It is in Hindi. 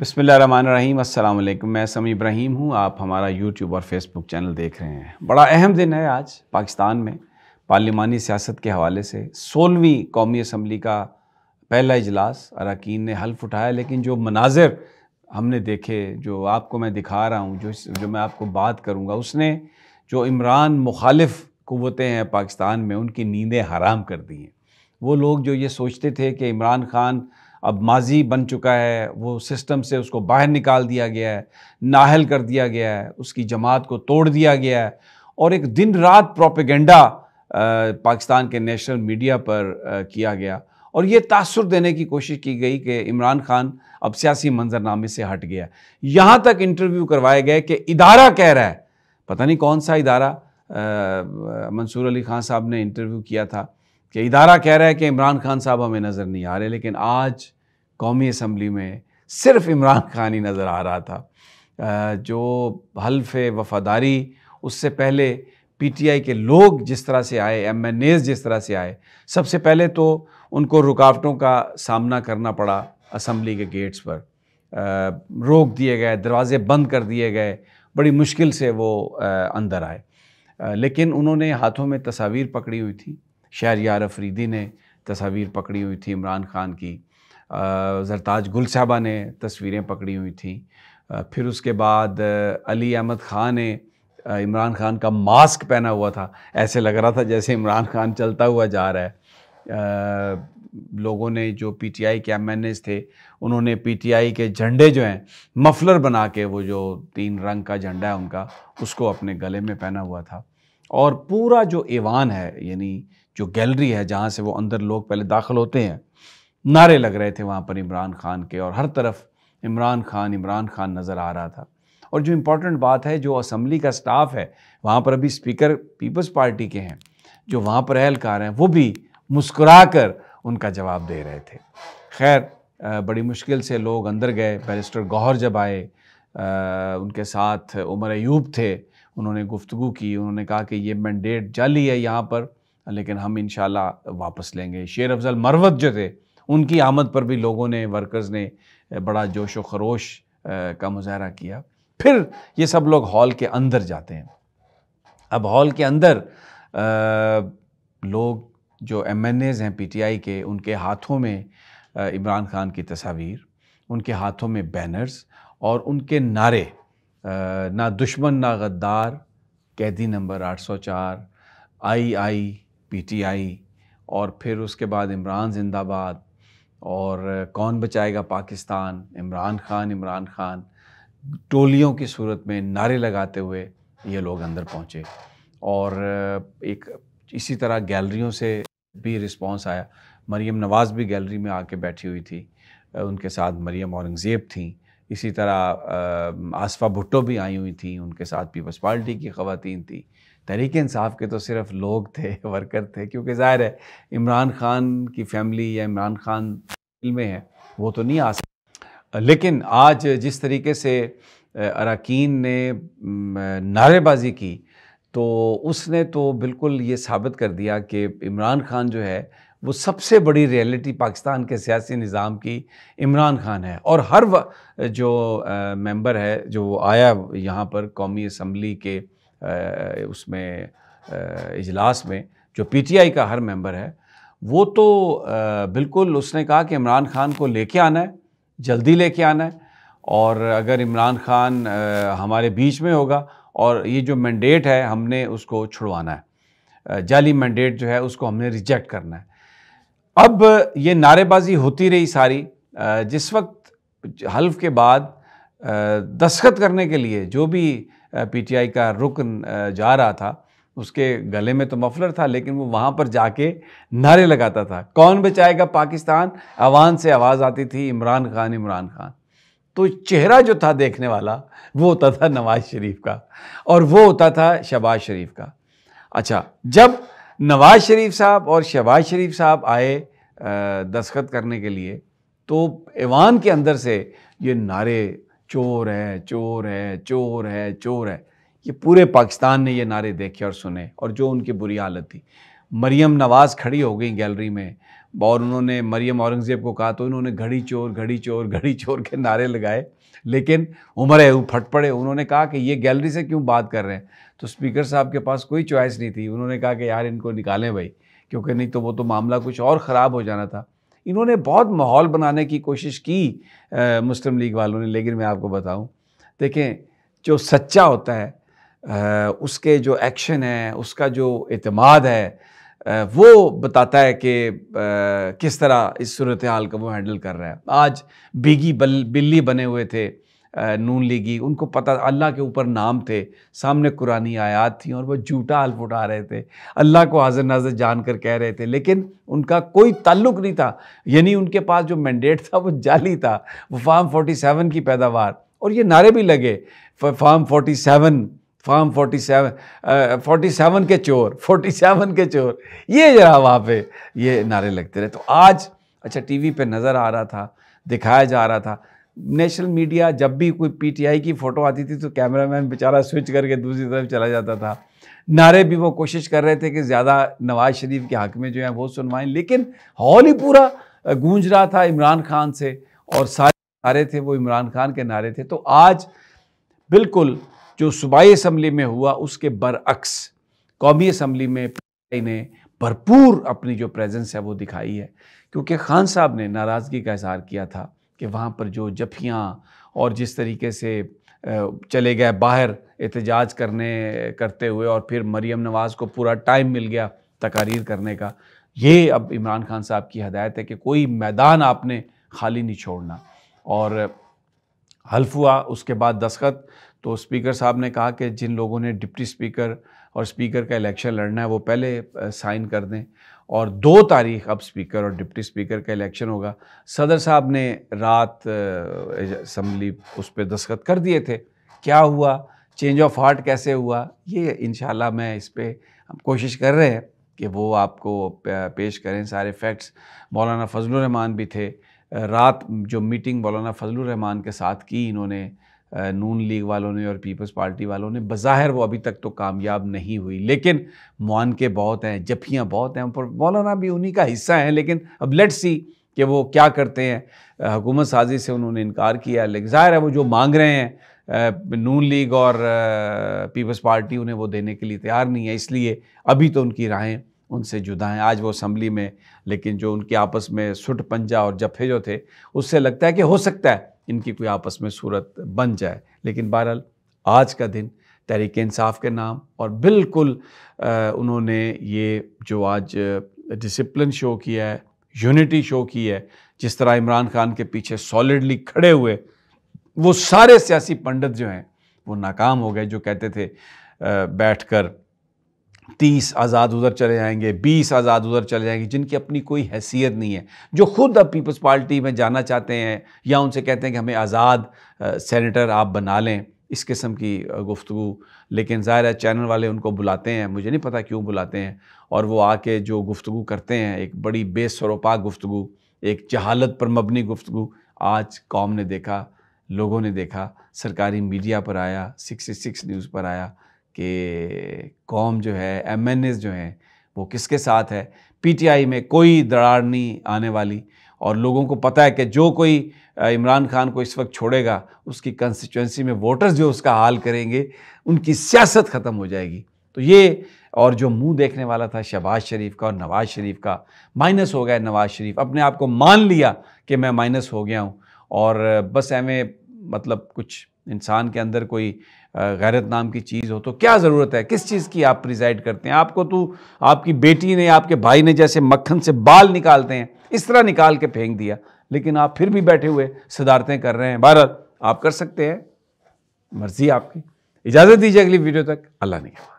बसमीम अल्लाम मैं समी इब्राहिम हूँ आप हमारा यूट्यूब और फेसबुक चैनल देख रहे हैं बड़ा अहम दिन है आज पाकिस्तान में पार्लिमानी सियासत के हवाले से सोलहवीं कौमी असम्बली का पहला इजलास अरकान ने हल्फ उठाया लेकिन जो मनाजिर हमने देखे जो आपको मैं दिखा रहा हूँ जो जो मैं आपको बात करूँगा उसने जो इमरान मुखालिफ क़वतें हैं पाकिस्तान में उनकी नींदें हराम कर दी हैं वो लोग जो ये सोचते थे कि इमरान खान अब माजी बन चुका है वो सिस्टम से उसको बाहर निकाल दिया गया है नाहल कर दिया गया है उसकी जमात को तोड़ दिया गया है और एक दिन रात प्रोपेगेंडा पाकिस्तान के नेशनल मीडिया पर किया गया और ये तासर देने की कोशिश की गई कि इमरान खान अब सियासी मंजरनामे से हट गया यहाँ तक इंटरव्यू करवाए गए कि इदारा कह रहा है पता नहीं कौन सा इदारा मंसूर अली खान साहब ने इंटरव्यू किया था कि इदारा कह रहा है कि इमरान खान साहब हमें नज़र नहीं आ रहे लेकिन आज कौमी असम्बली में सिर्फ इमरान खान ही नज़र आ रहा था जो हल्फ वफादारी उससे पहले पीटीआई के लोग जिस तरह से आए एम एन एज जिस तरह से आए सबसे पहले तो उनको रुकावटों का सामना करना पड़ा असम्बली के गेट्स पर रोक दिए गए दरवाजे बंद कर दिए गए बड़ी मुश्किल से वो अंदर आए लेकिन उन्होंने हाथों में तस्वीर पकड़ी हुई थी शहर यार अफरीदी ने तस्वीर पकड़ी हुई थी इमरान खान की जरताज गुल साहबा ने तस्वीरें पकड़ी हुई थी फिर उसके बाद अली अहमद ख़ान ने इमरान खान का मास्क पहना हुआ था ऐसे लग रहा था जैसे इमरान खान चलता हुआ जा रहा है आ, लोगों ने जो पीटीआई के एज़ थे उन्होंने पीटीआई के झंडे जो हैं मफलर बना के वो जो तीन रंग का झंडा है उनका उसको अपने गले में पहना हुआ था और पूरा जो ईवान है यानी जो गैलरी है जहाँ से वो अंदर लोग पहले दाखिल होते हैं नारे लग रहे थे वहाँ पर इमरान खान के और हर तरफ इमरान खान इमरान खान नज़र आ रहा था और जो इम्पोर्टेंट बात है जो असम्बली का स्टाफ है वहाँ पर अभी स्पीकर पीपल्स पार्टी के हैं जो वहाँ पर एहलकार हैं वो भी मुस्कुरा कर उनका जवाब दे रहे थे खैर बड़ी मुश्किल से लोग अंदर गए बैरिस्टर गौहर जब आए उनके साथ उमर अयूब थे उन्होंने गुफ्तु की उन्होंने कहा कि ये मैंडेट जाली है यहाँ पर लेकिन हम इन वापस लेंगे शेर अफजल मरवत जो थे उनकी आमद पर भी लोगों ने वर्कर्स ने बड़ा जोश व खरोश का मुजाहरा किया फिर ये सब लोग हॉल के अंदर जाते हैं अब हॉल के अंदर आ, लोग जो एम एन एज़ हैं पी टी आई के उनके हाथों में इमरान खान की तस्वीर उनके हाथों में बैनर्स और उनके नारे आ, ना दुश्मन ना गद्दार कैदी नंबर 804 I I P T I और फिर उसके बाद इमरान जिंदाबाद और कौन बचाएगा पाकिस्तान इमरान खान इमरान खान टोलियों की सूरत में नारे लगाते हुए ये लोग अंदर पहुँचे और एक इसी तरह गैलरियों से भी रिस्पांस आया मरियम नवाज़ भी गैलरी में आके बैठी हुई थी उनके साथ मरियम औरंगज़ेब थी इसी तरह आसफ़ा भुट्टो भी आई हुई थी उनके साथ पीपल्स पार्टी की खवतिन थी तहरीक इंसाफ के तो सिर्फ लोग थे वर्कर थे क्योंकि ज़ाहिर है इमरान ख़ान की फैमिली या इमरान ख़ान में है वो तो नहीं आ सकते लेकिन आज जिस तरीके से अरकान ने नारेबाजी की तो उसने तो बिल्कुल ये साबित कर दिया कि इमरान ख़ान जो है वो सबसे बड़ी रियलिटी पाकिस्तान के सियासी निज़ाम की इमरान ख़ान है और हर जो मेंबर है जो आया यहाँ पर कौमी असम्बली के उसमें इजलास में जो पीटीआई का हर मेंबर है वो तो बिल्कुल उसने कहा कि इमरान खान को लेके आना है जल्दी लेके आना है और अगर इमरान खान हमारे बीच में होगा और ये जो मैंडेट है हमने उसको छुड़वाना है जाली मैंडेट जो है उसको हमने रिजेक्ट करना है अब ये नारेबाजी होती रही सारी जिस वक्त हल्फ के बाद दस्खत करने के लिए जो भी पीटीआई का रुकन जा रहा था उसके गले में तो मफलर था लेकिन वो वहाँ पर जाके नारे लगाता था कौन बचाएगा पाकिस्तान अवान से आवाज़ आती थी इमरान खान इमरान खान तो चेहरा जो था देखने वाला वो होता था नवाज शरीफ का और वो होता था शहबाज शरीफ का अच्छा जब नवाज शरीफ साहब और शहबाज शरीफ साहब आए दस्खत करने के लिए तो ऐवान के अंदर से ये नारे चोर है चोर है चोर है चोर है ये पूरे पाकिस्तान ने ये नारे देखे और सुने और जो उनकी बुरी हालत थी मरियम नवाज़ खड़ी हो गई गैलरी में और उन्होंने मरियम औरंगज़ेब को कहा तो उन्होंने घड़ी चोर घड़ी चोर घड़ी चोर के नारे लगाए लेकिन उमर है फट पड़े उन्होंने कहा कि ये गैलरी से क्यों बात कर रहे हैं तो स्पीकर साहब के पास कोई चॉइस नहीं थी उन्होंने कहा कि यार इनको निकालें भाई क्योंकि नहीं तो वो तो मामला कुछ और ख़राब हो जाना था इन्होंने बहुत माहौल बनाने की कोशिश की आ, मुस्लिम लीग वालों ने लेकिन मैं आपको बताऊं देखें जो सच्चा होता है आ, उसके जो एक्शन है उसका जो अतमाद है आ, वो बताता है कि किस तरह इस सूरत हाल को वो हैंडल कर रहा है आज बिगी बल बिल्ली बने हुए थे नून लीगी उनको पता अल्लाह के ऊपर नाम थे सामने कुरानी आयात थी और वह झूठा हल्फ उठा रहे थे अल्लाह को हाजिर नाजिर जान कर कह रहे थे लेकिन उनका कोई ताल्लुक नहीं था यानी उनके पास जो मैंडेट था वो जाली था वो फार्म फोर्टी सेवन की पैदावार और ये नारे भी लगे form forty seven form forty seven forty seven के चोर फोर्टी सेवन के चोर ये जरा वहाँ पे ये नारे लगते रहे तो आज अच्छा वी पे नज़र आ रहा था दिखाया जा रहा था नेशनल मीडिया जब भी कोई पीटीआई की फ़ोटो आती थी तो कैमरामैन बेचारा स्विच करके दूसरी तरफ चला जाता था नारे भी वो कोशिश कर रहे थे कि ज़्यादा नवाज शरीफ के हक में जो है वो सुनवाएं लेकिन हॉल ही पूरा गूंज रहा था इमरान खान से और सारे नारे थे वो इमरान खान के नारे थे तो आज बिल्कुल जो सूबाई असम्बली में हुआ उसके बरअक्स कौमी असम्बली में पीटीआई ने भरपूर अपनी जो प्रेजेंस है वो दिखाई है क्योंकि खान साहब ने नाराज़गी का इजहार किया था कि वहाँ पर जो जफियाँ और जिस तरीके से चले गए बाहर एहतजाज करने करते हुए और फिर मरीम नवाज़ को पूरा टाइम मिल गया तकारीर करने का ये अब इमरान खान साहब की हदायत है कि कोई मैदान आपने खाली नहीं छोड़ना और हल्फ हुआ उसके बाद दस्खत तो स्पीकर साहब ने कहा कि जिन लोगों ने डिप्टी स्पीकर और स्पीकर का इलेक्शन लड़ना है वो पहले साइन कर दें और दो तारीख अब स्पीकर और डिप्टी स्पीकर का इलेक्शन होगा सदर साहब ने रात असम्बली उस पर दस्खत कर दिए थे क्या हुआ चेंज ऑफ हार्ट कैसे हुआ ये इन मैं इस पर हम कोशिश कर रहे हैं कि वो आपको पेश करें सारे फैक्ट्स मौलाना फजल रहमान भी थे रात जो मीटिंग मौलाना फजल रहमान के साथ की इन्होंने नून लीग वालों ने और पीपल्स पार्टी वालों ने बज़ाहिर वो अभी तक तो कामयाब नहीं हुई लेकिन के बहुत हैं जफियाँ बहुत हैं पर मौलाना भी उन्हीं का हिस्सा हैं लेकिन अब लेट सी कि वो क्या करते हैं हुकूमत साजी से उन्होंने इनकार किया लेकिन ज़ाहिर है वो जो मांग रहे हैं नून लीग और पीपल्स पार्टी उन्हें वो देने के लिए तैयार नहीं है इसलिए अभी तो उनकी राहें उनसे जुदा हैं आज वो असम्बली में लेकिन जो उनके आपस में सुट पंजा और जफे जो थे उससे लगता है कि हो सकता है इनकी कोई आपस में सूरत बन जाए लेकिन बहरहाल आज का दिन तहरीक इंसाफ के नाम और बिल्कुल उन्होंने ये जो आज डिसिप्लिन शो किया है यूनिटी शो की है जिस तरह इमरान खान के पीछे सॉलिडली खड़े हुए वो सारे सियासी पंडित जो हैं वो नाकाम हो गए जो कहते थे बैठकर तीस आज़ाद उधर चले जाएंगे बीस आज़ाद उधर चले जाएंगे जिनकी अपनी कोई हैसियत नहीं है जो खुद अब पीपल्स पार्टी में जाना चाहते हैं या उनसे कहते हैं कि हमें आज़ाद सेनेटर आप बना लें इस किस्म की गुफ्तु लेकिन ज़ाहिर है चैनल वाले उनको बुलाते हैं मुझे नहीं पता क्यों बुलाते हैं और वो आके जो गुफ्तु करते हैं एक बड़ी बेसरोपा गुफ्तु एक जहालत पर मबनी गुफ्तु आज कौम ने देखा लोगों ने देखा सरकारी मीडिया पर आया सिक्सटी सिक्स न्यूज़ पर आया कि कौम जो है एम जो हैं वो किसके साथ है पीटीआई में कोई दरार नहीं आने वाली और लोगों को पता है कि जो कोई इमरान खान को इस वक्त छोड़ेगा उसकी कंस्टिट्यूंसी में वोटर्स जो उसका हाल करेंगे उनकी सियासत ख़त्म हो जाएगी तो ये और जो मुंह देखने वाला था शहबाज शरीफ का और नवाज़ शरीफ का माइनस हो गया नवाज़ शरीफ अपने आप को मान लिया कि मैं माइनस हो गया हूँ और बस एवें मतलब कुछ इंसान के अंदर कोई गैरत नाम की चीज़ हो तो क्या ज़रूरत है किस चीज़ की आप प्रिजाइड करते हैं आपको तो आपकी बेटी ने आपके भाई ने जैसे मक्खन से बाल निकालते हैं इस तरह निकाल के फेंक दिया लेकिन आप फिर भी बैठे हुए सिदारतें कर रहे हैं भारत आप कर सकते हैं मर्जी आपकी इजाज़त दीजिए अगली वीडियो तक अल्लाह ने